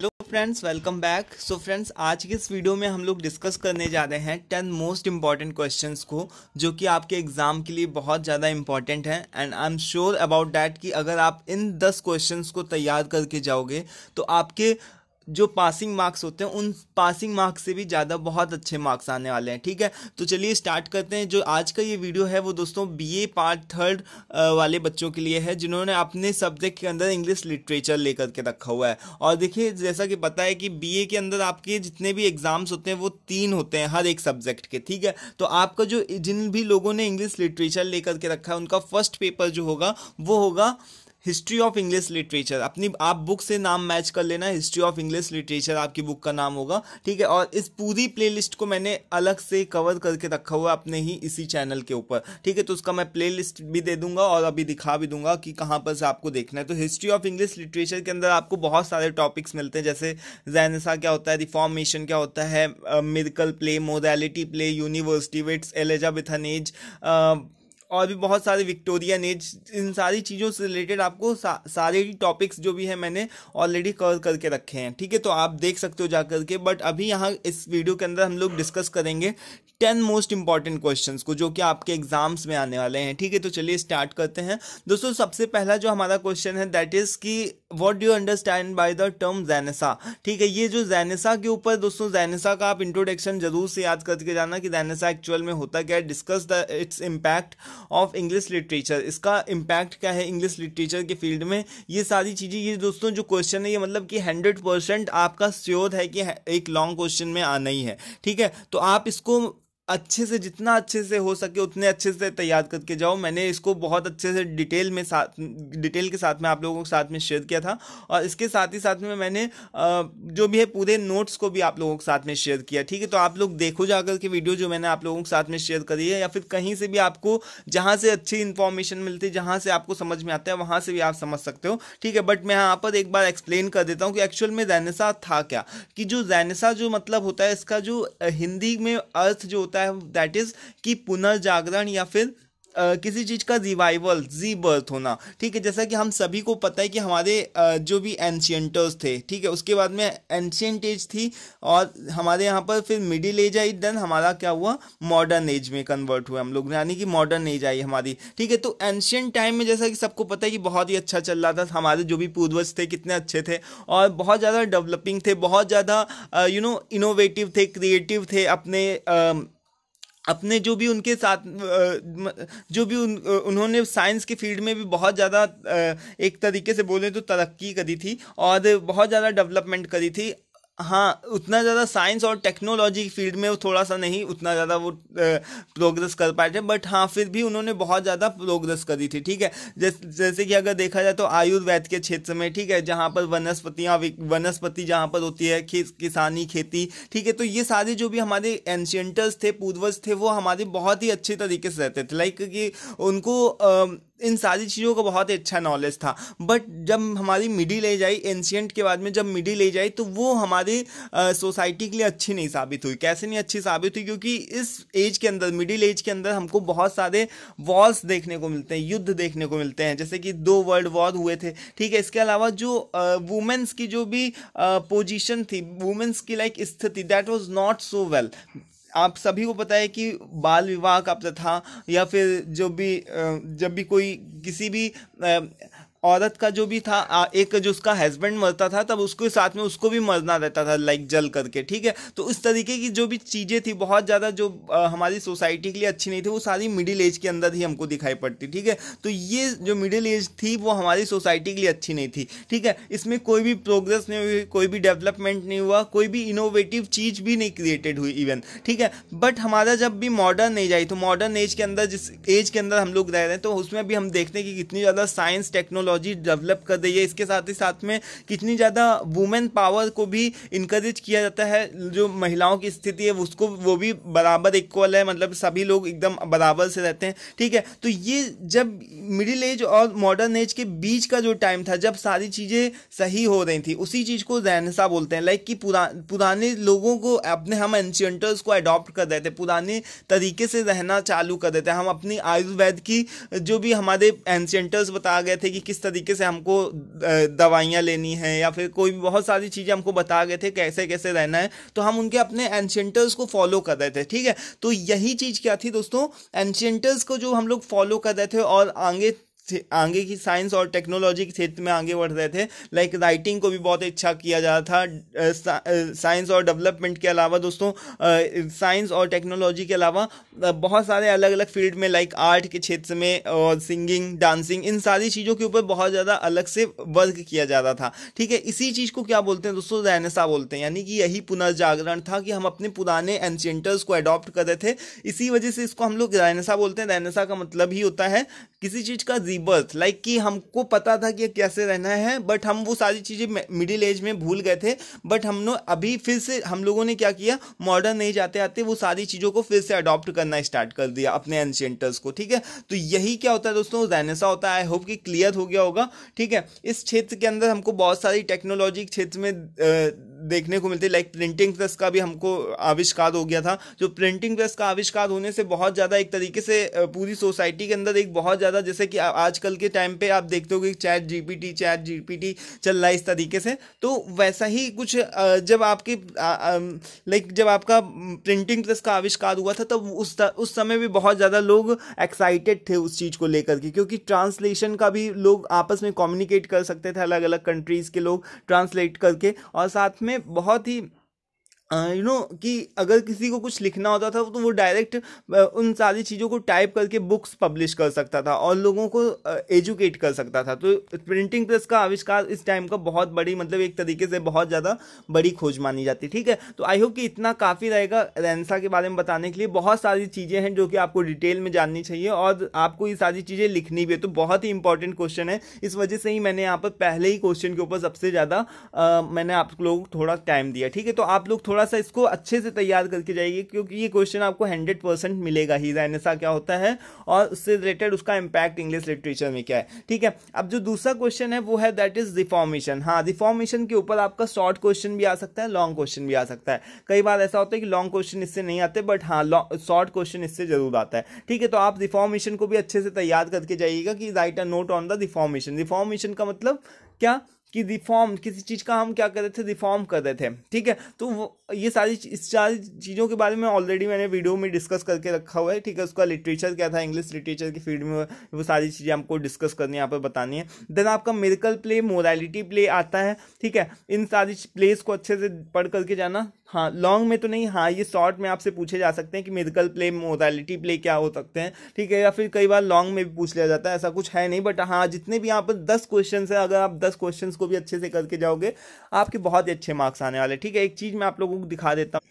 hello friends welcome back so friends आज के इस वीडियो में हम लोग डिस्कस करने जा रहे हैं टेन मोस्ट इंपॉर्टेंट क्वेश्चंस को जो कि आपके एग्जाम के लिए बहुत ज़्यादा इंपॉर्टेंट हैं and I am sure about that कि अगर आप इन दस क्वेश्चंस को तैयार करके जाओगे तो आपके जो पासिंग मार्क्स होते हैं उन पासिंग मार्क्स से भी ज़्यादा बहुत अच्छे मार्क्स आने वाले हैं ठीक है तो चलिए स्टार्ट करते हैं जो आज का ये वीडियो है वो दोस्तों बी पार्ट थर्ड वाले बच्चों के लिए है जिन्होंने अपने सब्जेक्ट के अंदर इंग्लिश लिटरेचर लेकर के रखा हुआ है और देखिए जैसा कि पता है कि बी के अंदर आपके जितने भी एग्ज़ाम्स होते हैं वो तीन होते हैं हर एक सब्जेक्ट के ठीक है तो आपका जो जिन भी लोगों ने इंग्लिश लिटरेचर लेकर के रखा है उनका फर्स्ट पेपर जो होगा वो होगा हिस्ट्री ऑफ इंग्लिश लिटरेचर अपनी आप बुक से नाम मैच कर लेना हिस्ट्री ऑफ इंग्लिश लिटरेचर आपकी बुक का नाम होगा ठीक है और इस पूरी प्लेलिस्ट को मैंने अलग से कवर करके रखा हुआ अपने ही इसी चैनल के ऊपर ठीक है तो उसका मैं प्लेलिस्ट भी दे दूंगा और अभी दिखा भी दूंगा कि कहाँ पर से आपको देखना है तो हिस्ट्री ऑफ इंग्लिश लिटरेचर के अंदर आपको बहुत सारे टॉपिक्स मिलते हैं जैसे जैनसा क्या होता है रिफॉर्मेशन क्या होता है miracle play morality play university wits Elizabethans और भी बहुत सारे विक्टोरियन एज इन सारी चीज़ों से रिलेटेड आपको सा, सारे ही टॉपिक्स जो भी है मैंने ऑलरेडी कवर करके रखे हैं ठीक है तो आप देख सकते हो जा करके बट अभी यहाँ इस वीडियो के अंदर हम लोग डिस्कस करेंगे टेन मोस्ट इंपॉर्टेंट क्वेश्चन को जो कि आपके एग्जाम्स में आने वाले हैं ठीक है तो चलिए स्टार्ट करते हैं दोस्तों सबसे पहला जो हमारा क्वेश्चन है दैट इज़ कि what do understand by the term जैनसा ठीक है ये जो जैनसा के ऊपर दोस्तों जैनसा का आप इंट्रोडक्शन जरूर से याद करके जाना कि जैनसा एक्चुअल में होता क्या है discuss the its impact of English literature इसका इम्पैक्ट क्या है इंग्लिश लिटरेचर के फील्ड में ये सारी चीज़ें ये दोस्तों जो क्वेश्चन है ये मतलब कि हंड्रेड परसेंट आपका श्योर है कि एक लॉन्ग क्वेश्चन में आना ही है ठीक है तो आप इसको अच्छे से जितना अच्छे से हो सके उतने अच्छे से तैयार करके जाओ मैंने इसको बहुत अच्छे से डिटेल में साथ डिटेल के साथ में आप लोगों के साथ में शेयर किया था और इसके साथ ही साथ में मैंने जो भी है पूरे नोट्स को भी आप लोगों के साथ में शेयर किया ठीक है तो आप लोग देखो जाकर के वीडियो जो मैंने आप लोगों के साथ में शेयर करी है या फिर कहीं से भी आपको जहाँ से अच्छी इन्फॉर्मेशन मिलती है जहाँ से आपको समझ में आता है वहाँ से भी आप समझ सकते हो ठीक है बट मैं यहाँ पर एक बार एक्सप्लेन कर देता हूँ कि एक्चुअल में रैनसा था क्या कि जो रैनसा जो मतलब होता है इसका जो हिंदी में अर्थ जो होता है होता है दैट इज़ कि पुनर्जागरण या फिर Uh, किसी चीज़ का रिवाइवल जी बर्थ होना ठीक है जैसा कि हम सभी को पता है कि हमारे uh, जो भी एंशियंटर्स थे ठीक है उसके बाद में एंशियंट एज थी और हमारे यहाँ पर फिर मिडिल एज आई देन हमारा क्या हुआ मॉडर्न एज में कन्वर्ट हुआ हम लोग यानी कि मॉडर्न एज आई हमारी ठीक है तो एंशियंट टाइम में जैसा कि सबको पता है कि बहुत ही अच्छा चल रहा था हमारे जो भी पूर्वज थे कितने अच्छे थे और बहुत ज़्यादा डेवलपिंग थे बहुत ज़्यादा यू नो इनोवेटिव थे क्रिएटिव थे अपने uh, अपने जो भी उनके साथ जो भी उन उन्होंने साइंस के फील्ड में भी बहुत ज़्यादा एक तरीके से बोलें तो तरक्की करी थी और बहुत ज़्यादा डेवलपमेंट करी थी हाँ उतना ज़्यादा साइंस और टेक्नोलॉजी की फील्ड में वो थोड़ा सा नहीं उतना ज़्यादा वो प्रोग्रेस कर पाए थे बट हाँ फिर भी उन्होंने बहुत ज़्यादा प्रोग्रेस करी थी ठीक है जैसे जैसे कि अगर देखा जाए तो आयुर्वेद के क्षेत्र में ठीक है जहाँ पर वनस्पतियाँ वनस्पति जहाँ पर होती है किसानी खेती ठीक है तो ये सारे जो भी हमारे एंशियंटर्स थे पूर्वज थे वो हमारे बहुत ही अच्छे तरीके से रहते थे लाइक कि उनको आ, इन सारी चीज़ों का बहुत ही अच्छा नॉलेज था बट जब हमारी मिडिल एज आई एंशियंट के बाद में जब मिडिल एज आई तो वो हमारी सोसाइटी के लिए अच्छी नहीं साबित हुई कैसे नहीं अच्छी साबित हुई क्योंकि इस एज के अंदर मिडिल एज के अंदर हमको बहुत सारे वॉर्स देखने को मिलते हैं युद्ध देखने को मिलते हैं जैसे कि दो वर्ल्ड वॉर हुए थे ठीक है इसके अलावा जो वुमेंस की जो भी पोजिशन थी वुमेंस की लाइक स्थिति that was not so well आप सभी को पता है कि बाल विवाह का प्रथा या फिर जो भी जब भी कोई किसी भी औरत का जो भी था एक जो उसका हस्बैंड मरता था तब उसके साथ में उसको भी मरना रहता था लाइक जल करके ठीक है तो उस तरीके की जो भी चीज़ें थी बहुत ज़्यादा जो हमारी सोसाइटी के लिए अच्छी नहीं थी वो सारी मिडिल एज के अंदर ही हमको दिखाई पड़ती ठीक है तो ये जो मिडिल एज थी वो हमारी सोसाइटी के लिए अच्छी नहीं थी ठीक है इसमें कोई भी प्रोग्रेस नहीं हुई कोई भी डेवलपमेंट नहीं हुआ कोई भी इनोवेटिव चीज़ भी नहीं क्रिएटेड हुई इवन ठीक है बट हमारा जब भी मॉडर्न एज आई तो मॉडर्न एज के अंदर जिस एज के अंदर हम लोग रह रहे हैं तो उसमें भी हम देखते हैं कि कितनी ज़्यादा साइंस टेक्नोलॉजी टेक्नोलॉजी डेवलप कर रही है इसके साथ ही साथ में कितनी ज़्यादा वुमेन पावर को भी इंकरेज किया जाता है जो महिलाओं की स्थिति है उसको वो भी बराबर इक्वल है मतलब सभी लोग एकदम बराबर से रहते हैं ठीक है तो ये जब मिडिल एज और मॉडर्न एज के बीच का जो टाइम था जब सारी चीज़ें सही हो रही थी उसी चीज़ को जैनसा बोलते हैं लाइक कि पुरा पुराने लोगों को अपने हम एंशियंटर्स को अडॉप्ट कर रहे थे पुराने तरीके से रहना चालू कर देते हम अपनी आयुर्वेद की जो भी हमारे एंशियंटर्स बता गए थे कि किस तरीके से हमको दवाइयाँ लेनी है या फिर कोई भी बहुत सारी चीज़ें हमको बता गए थे कैसे कैसे रहना है तो हम उनके अपने एनशेंटर्स को फॉलो कर रहे थे ठीक है तो यही चीज़ क्या थी दोस्तों एनशेंटर्स को जो हम लोग फॉलो कर रहे थे और आगे आगे की साइंस और टेक्नोलॉजी के क्षेत्र में आगे बढ़ रहे थे लाइक राइटिंग को भी बहुत अच्छा किया जा रहा था साइंस और डेवलपमेंट के अलावा दोस्तों साइंस और टेक्नोलॉजी के अलावा बहुत सारे अलग अलग फील्ड में लाइक आर्ट के क्षेत्र में और सिंगिंग डांसिंग इन सारी चीज़ों के ऊपर बहुत ज़्यादा अलग से वर्क किया जा रहा था ठीक है इसी चीज़ को क्या बोलते हैं दोस्तों रहनसा बोलते हैं यानी कि यही पुनर्जागरण था कि हम अपने पुराने एंशियंटर्स को अडॉप्ट कर रहे थे इसी वजह से इसको हम लोग रहनसा बोलते हैं रहनसा का मतलब ही होता है किसी चीज़ का नेबर्स लाइक कि हमको पता था कि कैसे रहना है बट हम वो सारी चीज़ें मिडिल एज में भूल गए थे बट हम लोग अभी फिर से हम लोगों ने क्या किया मॉडर्न एज आते आते वो सारी चीज़ों को फिर से अडॉप्ट करना स्टार्ट कर दिया अपने एनशेंटर्स को ठीक है तो यही क्या होता है दोस्तों रेनेसा होता है आई होप कि क्लियर हो गया होगा ठीक है इस क्षेत्र के अंदर हमको बहुत सारी टेक्नोलॉजी क्षेत्र में देखने को है लाइक प्रिंटिंग प्रेस का भी हमको आविष्कार हो गया था जो प्रिंटिंग प्रेस का आविष्कार होने से बहुत ज़्यादा एक तरीके से पूरी सोसाइटी के अंदर एक बहुत ज़्यादा जैसे कि आजकल के टाइम पे आप देखते हो कि चैट जीपीटी चैट जीपीटी चल रहा है इस तरीके से तो वैसा ही कुछ जब आपकी लाइक जब आपका प्रिंटिंग प्रेस का आविष्कार हुआ था तब उस उस समय भी बहुत ज़्यादा लोग एक्साइटेड थे उस चीज़ को लेकर के क्योंकि ट्रांसलेशन का भी लोग आपस में कम्युनिकेट कर सकते थे अलग अलग कंट्रीज़ के लोग ट्रांसलेट करके और साथ में में बहुत ही यू नो कि अगर किसी को कुछ लिखना होता था तो वो डायरेक्ट उन सारी चीज़ों को टाइप करके बुक्स पब्लिश कर सकता था और लोगों को एजुकेट कर सकता था तो प्रिंटिंग प्रेस का आविष्कार इस टाइम का बहुत बड़ी मतलब एक तरीके से बहुत ज़्यादा बड़ी खोज मानी जाती ठीक है तो आई होप कि इतना काफ़ी रहेगा रैनसा के बारे में बताने के लिए बहुत सारी चीज़ें हैं जो कि आपको डिटेल में जाननी चाहिए और आपको ये सारी चीज़ें लिखनी भी है तो बहुत ही इंपॉर्टेंट क्वेश्चन है इस वजह से ही मैंने यहाँ पर पहले ही क्वेश्चन के ऊपर सबसे ज़्यादा मैंने आप लोगों को थोड़ा टाइम दिया ठीक है तो आप लोग थोड़ा थोड़ा सा इसको अच्छे से तैयार करके जाइए क्योंकि ये क्वेश्चन आपको हंड्रेड परसेंट मिलेगा ही एनएसआर क्या होता है और उससे रिलेटेड उसका इम्पैक्ट इंग्लिश लिटरेचर में क्या है ठीक है अब जो दूसरा क्वेश्चन है वो है दैट इज रिफॉर्मेशन हाँ रिफॉर्मेशन के ऊपर आपका शॉर्ट क्वेश्चन भी आ सकता है लॉन्ग क्वेश्चन भी आ सकता है कई बार ऐसा होता है कि लॉन्ग क्वेश्चन इससे नहीं आते बट हाँ शॉर्ट क्वेश्चन इससे जरूर आता है ठीक है तो आप रिफॉर्मेशन को भी अच्छे से तैयार करके जाइएगा कि write a note on the reformation reformation का मतलब क्या कि रिफॉर्म किसी चीज़ का हम क्या कर रहे थे रिफॉर्म कर रहे थे ठीक है तो वो ये सारी इस सारी चीज़ों के बारे में ऑलरेडी मैंने वीडियो में डिस्कस करके रखा हुआ है ठीक है उसका लिटरेचर क्या था इंग्लिश लिटरेचर की फील्ड में वो सारी चीज़ें हमको डिस्कस करनी है यहाँ पर बतानी है देन आपका मेरिकल प्ले मोरालिटी प्ले आता है ठीक है इन सारी प्लेस को अच्छे से पढ़ करके जाना हाँ लॉन्ग में तो नहीं हाँ ये शॉर्ट में आपसे पूछे जा सकते हैं कि मेडिकल प्ले मोरालिटी प्ले क्या हो सकते हैं ठीक है या फिर कई बार लॉन्ग में भी पूछ लिया जाता है ऐसा कुछ है नहीं बट हाँ जितने भी यहाँ पर दस क्वेश्चन है अगर आप दस क्वेश्चन को भी अच्छे से करके जाओगे आपके बहुत ही अच्छे मार्क्स आने वाले ठीक है एक चीज़ मैं आप लोगों को दिखा देता हूँ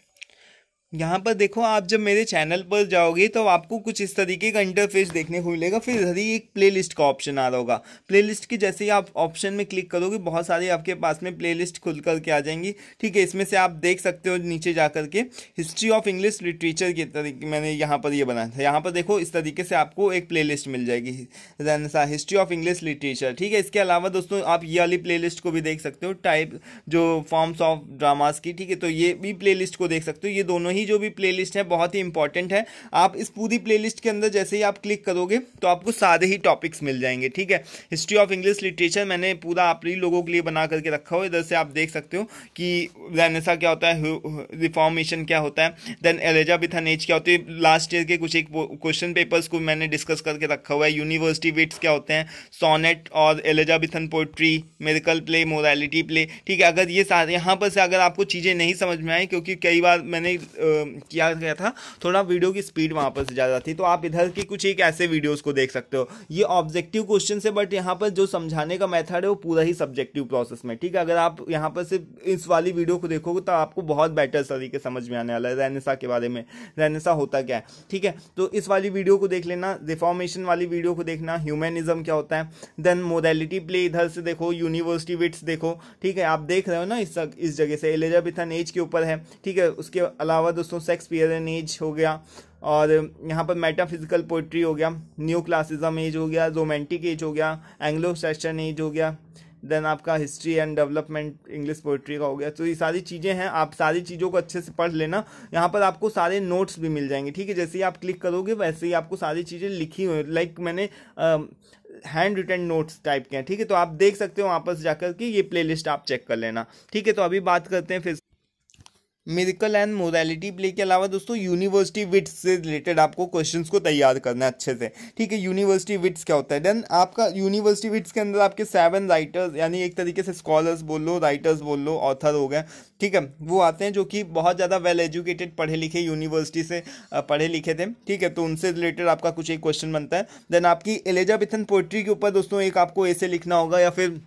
यहाँ पर देखो आप जब मेरे चैनल पर जाओगे तो आपको कुछ इस तरीके का इंटरफेस देखने को मिलेगा फिर इधर ही एक प्लेलिस्ट का ऑप्शन आ रहा होगा प्लेलिस्ट की जैसे ही आप ऑप्शन में क्लिक करोगे बहुत सारे आपके पास में प्लेलिस्ट खुल कर के आ जाएंगी ठीक है इसमें से आप देख सकते हो नीचे जा कर के हिस्ट्री ऑफ इंग्लिश लिटरेचर के तरीके मैंने यहाँ पर ये यह बनाया था यहाँ पर देखो इस तरीके से आपको एक प्ले मिल जाएगी रहनसा हिस्ट्री ऑफ इंग्लिश लिटरेचर ठीक है इसके अलावा दोस्तों आप ये वाली प्ले को भी देख सकते हो टाइप जो फॉर्म्स ऑफ ड्रामाज की ठीक है तो ये भी प्ले को देख सकते हो ये दोनों ही पुरानी जो भी प्लेलिस्ट है बहुत ही इंपॉर्टेंट है आप इस पूरी प्लेलिस्ट के अंदर जैसे ही आप क्लिक करोगे तो आपको सारे ही टॉपिक्स मिल जाएंगे ठीक है हिस्ट्री ऑफ इंग्लिश लिटरेचर मैंने पूरा आप ही लोगों के लिए बना करके रखा हो इधर से आप देख सकते हो कि रैनसा क्या होता है रिफॉर्मेशन क्या होता है देन एलिजाबेथन एज क्या होती है लास्ट ईयर के कुछ एक क्वेश्चन पेपर्स को मैंने डिस्कस करके रखा हुआ है यूनिवर्सिटी विट्स क्या होते हैं सोनेट और Elizabethan poetry miracle play morality play ठीक है अगर ये सारे यहाँ पर से अगर आपको चीज़ें नहीं समझ में आई क्योंकि कई बार मैंने किया गया था थोड़ा वीडियो की स्पीड वहाँ पर ज़्यादा थी तो आप इधर की कुछ एक ऐसे वीडियोज़ को देख सकते हो ये ऑब्जेक्टिव क्वेश्चन है बट यहाँ पर जो समझाने का मैथड है वो पूरा ही सब्जेक्टिव प्रोसेस में ठीक है अगर आप यहाँ पर सिर्फ इस वाली वीडियो को देखोगे तो आपको बहुत बेटर तरीके समझ में आने वाला है रैनसा के बारे में रैनसा होता क्या है ठीक है तो इस वाली वीडियो को देख लेना रिफॉर्मेशन वाली वीडियो को देखना ह्यूमेनिज्म क्या होता है देन मोडेलिटी प्ले इधर से देखो यूनिवर्सिटी विट्स देखो ठीक है आप देख रहे हो ना इस इस जगह से एलिजाबेथन एज के ऊपर है ठीक है उसके अलावा दोस्तों शेक्सपियर एन एज हो गया और यहाँ पर मेटाफिजिकल पोइट्री हो गया न्यू क्लासिज्म एज हो गया रोमांटिक एज हो गया एंग्लो सेशन एज हो गया देन आपका history and development English poetry का हो गया तो ये सारी चीज़ें हैं आप सारी चीज़ों को अच्छे से पढ़ लेना यहाँ पर आपको सारे नोट्स भी मिल जाएंगे ठीक है जैसे ही आप क्लिक करोगे वैसे ही आपको सारी चीज़ें लिखी हुई लाइक मैंने हैंड रिटर्न नोट्स टाइप के हैं ठीक है तो आप देख सकते हो वापस जाकर के ये प्ले आप चेक कर लेना ठीक है तो अभी बात करते हैं फिर मेरिकल एंड मोरालिटी प्ले के अलावा दोस्तों यूनिवर्सिटी विट्स से रिलेटेड आपको क्वेश्चंस को तैयार करना है अच्छे से ठीक है यूनिवर्सिटी विट्स क्या होता है देन आपका यूनिवर्सिटी विट्स के अंदर आपके सेवन राइटर्स यानी एक तरीके से स्कॉलर्स बोल लो राइटर्स बोल लो ऑथर हो गए ठीक है वो आते हैं जो कि बहुत ज़्यादा वेल एजुकेटेड पढ़े लिखे यूनिवर्सिटी से पढ़े लिखे थे ठीक है तो उनसे रिलेटेड आपका कुछ एक क्वेश्चन बनता है देन आपकी एलिजाबिथन पोइट्री के ऊपर दोस्तों एक आपको ऐसे लिखना होगा या फिर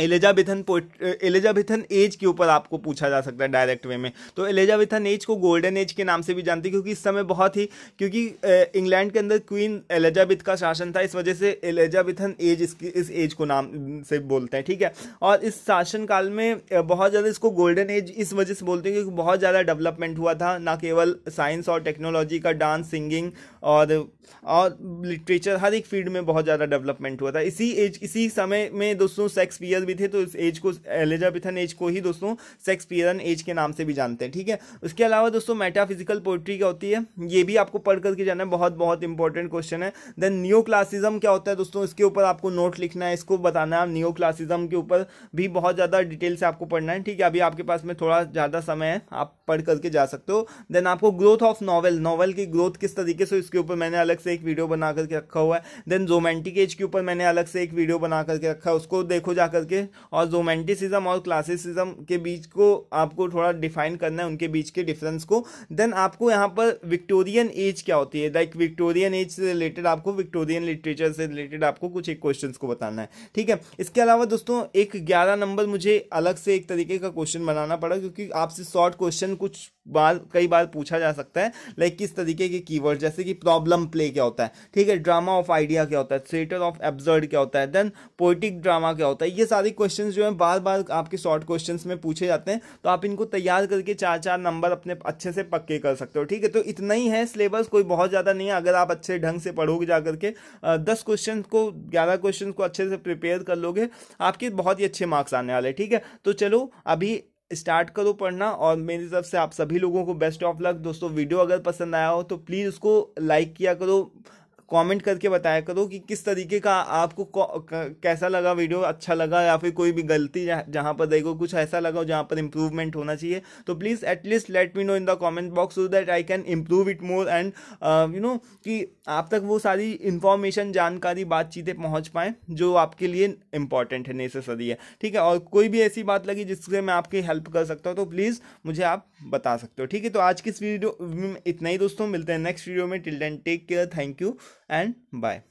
एलिजाबेथन पोइट एलिजाबेथन एज के ऊपर आपको पूछा जा सकता है डायरेक्ट वे में तो एलिजाबेथन एज को गोल्डन एज के नाम से भी जानते हैं क्योंकि इस समय बहुत ही क्योंकि इंग्लैंड के अंदर क्वीन एलिजाबेथ का शासन था इस वजह से एलिजाबेथन एज इसकी इस एज को नाम से बोलते हैं ठीक है और इस शासनकाल में बहुत ज़्यादा इसको गोल्डन एज इस वजह से बोलते हैं क्योंकि बहुत ज़्यादा डेवलपमेंट हुआ था ना केवल साइंस और टेक्नोलॉजी का डांस सिंगिंग और और लिटरेचर हर एक फील्ड में बहुत ज़्यादा डेवलपमेंट हुआ था इसी एज इसी समय में दोस्तों शेक्सपियर एलिजाबेथ भी थे तो इस एज को एलिजाबेथन एज को ही दोस्तों सेक्सपियरन एज के नाम से भी जानते हैं ठीक है उसके अलावा दोस्तों मेटाफिजिकल पोइट्री क्या होती है ये भी आपको पढ़ करके जाना है बहुत बहुत इंपॉर्टेंट क्वेश्चन है देन न्यू क्लासिज्म क्या होता है दोस्तों इसके ऊपर आपको नोट लिखना है इसको बताना है न्यू क्लासिज्म के ऊपर भी बहुत ज़्यादा डिटेल से आपको पढ़ना है ठीक है अभी आपके पास में थोड़ा ज़्यादा समय है आप पढ़ करके जा सकते हो देन आपको ग्रोथ ऑफ नॉवल नॉवल की ग्रोथ किस तरीके से इसके ऊपर मैंने अलग से एक वीडियो बना करके रखा हुआ है देन रोमांटिक एज के ऊपर मैंने अलग से एक वीडियो बना करके रखा है उसको देखो जा करके के और रोमेंटिसिज्म और क्लासिसिज्म के बीच को आपको थोड़ा डिफाइन करना है उनके बीच के डिफरेंस को देन आपको यहाँ पर विक्टोरियन एज क्या होती है लाइक विक्टोरियन एज से रिलेटेड आपको विक्टोरियन लिटरेचर से रिलेटेड आपको कुछ एक क्वेश्चन को बताना है ठीक है इसके अलावा दोस्तों एक ग्यारह नंबर मुझे अलग से एक तरीके का क्वेश्चन बनाना पड़ा क्योंकि आपसे शॉर्ट क्वेश्चन कुछ बार कई बार पूछा जा सकता है लाइक किस तरीके के कीवर्ड जैसे कि प्रॉब्लम प्ले क्या होता है ठीक है ड्रामा ऑफ आइडिया क्या होता है थिएटर ऑफ एब्जर्ड क्या होता है देन पोइटिक ड्रामा क्या होता है ये सारे क्वेश्चन जो है बार बार आपके शॉर्ट क्वेश्चन में पूछे जाते हैं तो आप इनको तैयार करके चार चार नंबर अपने अच्छे से पक्के कर सकते हो ठीक है तो इतना ही है सिलेबस कोई बहुत ज़्यादा नहीं है अगर आप अच्छे ढंग से पढ़ोगे जा करके दस क्वेश्चन को ग्यारह क्वेश्चन को अच्छे से प्रिपेयर कर लोगे आपके बहुत ही अच्छे मार्क्स आने वाले ठीक है तो चलो अभी स्टार्ट करो पढ़ना और मेरी तरफ से आप सभी लोगों को बेस्ट ऑफ लक दोस्तों वीडियो अगर पसंद आया हो तो प्लीज़ उसको लाइक किया करो कमेंट करके बताया करो कि किस तरीके का आपको कैसा लगा वीडियो अच्छा लगा या फिर कोई भी गलती जहाँ पर देखो कुछ ऐसा लगा हो जहाँ पर इम्प्रूवमेंट होना चाहिए तो please at least let me know in the comment box so that I can improve it more and you know कि आप तक वो सारी इन्फॉर्मेशन जानकारी बातचीतें पहुँच पाएँ जो आपके लिए इंपॉर्टेंट है नेसेसरी है ठीक है और कोई भी ऐसी बात लगी जिससे मैं आपकी हेल्प कर सकता हूँ तो प्लीज़ मुझे आप बता सकते हो ठीक है तो आज की इस वीडियो में इतना ही दोस्तों मिलते हैं नेक्स्ट वीडियो में till then take care thank you and bye